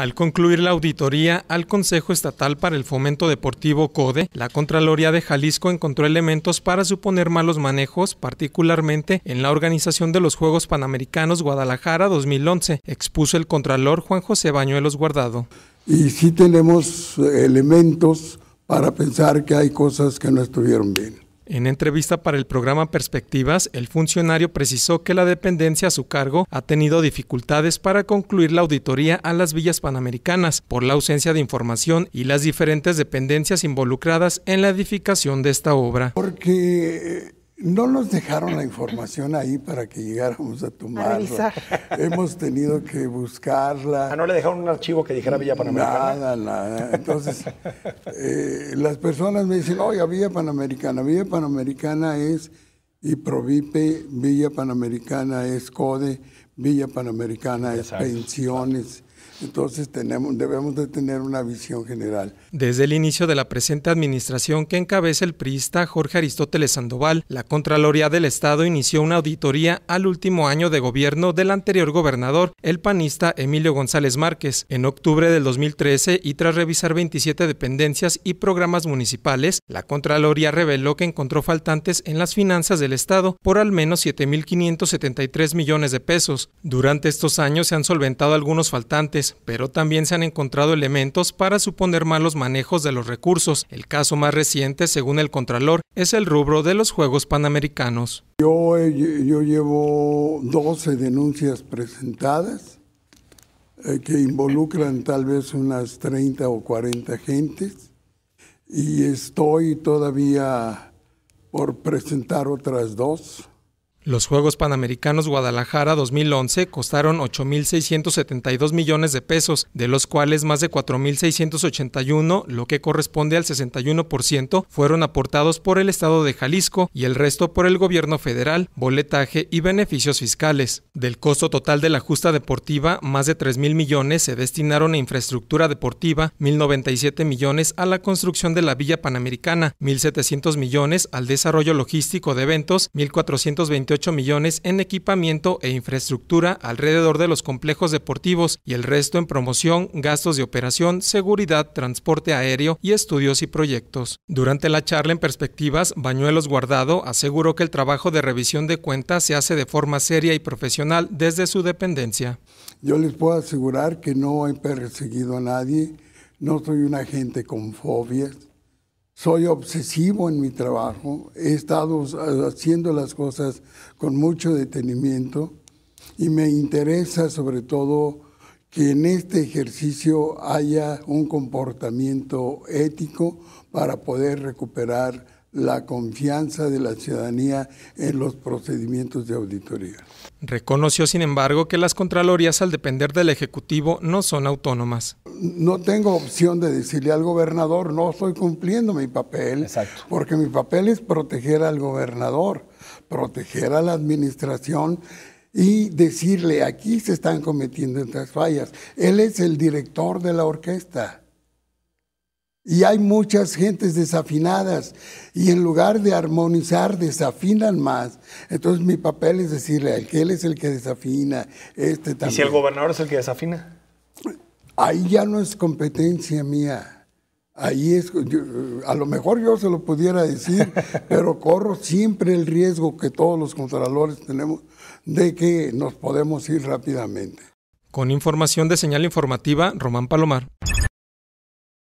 Al concluir la auditoría al Consejo Estatal para el Fomento Deportivo CODE, la Contraloría de Jalisco encontró elementos para suponer malos manejos, particularmente en la organización de los Juegos Panamericanos Guadalajara 2011, expuso el Contralor Juan José Bañuelos Guardado. Y sí tenemos elementos para pensar que hay cosas que no estuvieron bien. En entrevista para el programa Perspectivas, el funcionario precisó que la dependencia a su cargo ha tenido dificultades para concluir la auditoría a las villas panamericanas por la ausencia de información y las diferentes dependencias involucradas en la edificación de esta obra. Porque no nos dejaron la información ahí para que llegáramos a tomarla. Hemos tenido que buscarla. Ah, no le dejaron un archivo que dijera Villa Panamericana? Nada, nada. Entonces, eh, las personas me dicen, oiga, Villa Panamericana. Villa Panamericana es IPROVIPE, Villa Panamericana es CODE, Villa Panamericana es Pensiones. Entonces tenemos, debemos de tener una visión general. Desde el inicio de la presente administración que encabeza el priista Jorge Aristóteles Sandoval, la Contraloría del Estado inició una auditoría al último año de gobierno del anterior gobernador, el panista Emilio González Márquez. En octubre del 2013 y tras revisar 27 dependencias y programas municipales, la Contraloría reveló que encontró faltantes en las finanzas del Estado por al menos 7.573 millones de pesos. Durante estos años se han solventado algunos faltantes pero también se han encontrado elementos para suponer malos manejos de los recursos. El caso más reciente, según el Contralor, es el rubro de los Juegos Panamericanos. Yo, eh, llevo 12 denuncias presentadas eh, que involucran tal vez unas 30 o 40 gentes y estoy todavía por presentar otras dos. Los Juegos Panamericanos Guadalajara 2011 costaron 8.672 millones de pesos, de los cuales más de 4.681, lo que corresponde al 61%, fueron aportados por el Estado de Jalisco y el resto por el Gobierno federal, boletaje y beneficios fiscales. Del costo total de la justa deportiva, más de 3.000 millones se destinaron a infraestructura deportiva, 1.097 millones a la construcción de la Villa Panamericana, 1.700 millones al desarrollo logístico de eventos, 1.420 millones en equipamiento e infraestructura alrededor de los complejos deportivos y el resto en promoción, gastos de operación, seguridad, transporte aéreo y estudios y proyectos. Durante la charla en perspectivas, Bañuelos Guardado aseguró que el trabajo de revisión de cuentas se hace de forma seria y profesional desde su dependencia. Yo les puedo asegurar que no he perseguido a nadie, no soy un agente con fobias, soy obsesivo en mi trabajo, he estado haciendo las cosas con mucho detenimiento y me interesa sobre todo que en este ejercicio haya un comportamiento ético para poder recuperar la confianza de la ciudadanía en los procedimientos de auditoría. Reconoció, sin embargo, que las Contralorías, al depender del Ejecutivo, no son autónomas. No tengo opción de decirle al gobernador, no estoy cumpliendo mi papel, porque mi papel es proteger al gobernador, proteger a la administración y decirle, aquí se están cometiendo estas fallas. Él es el director de la orquesta y hay muchas gentes desafinadas y en lugar de armonizar desafinan más. Entonces mi papel es decirle, aquel es el que desafina, este también. ¿Y si el gobernador es el que desafina? Ahí ya no es competencia mía. Ahí es, a lo mejor yo se lo pudiera decir, pero corro siempre el riesgo que todos los contralores tenemos de que nos podemos ir rápidamente. Con información de señal informativa, Román Palomar.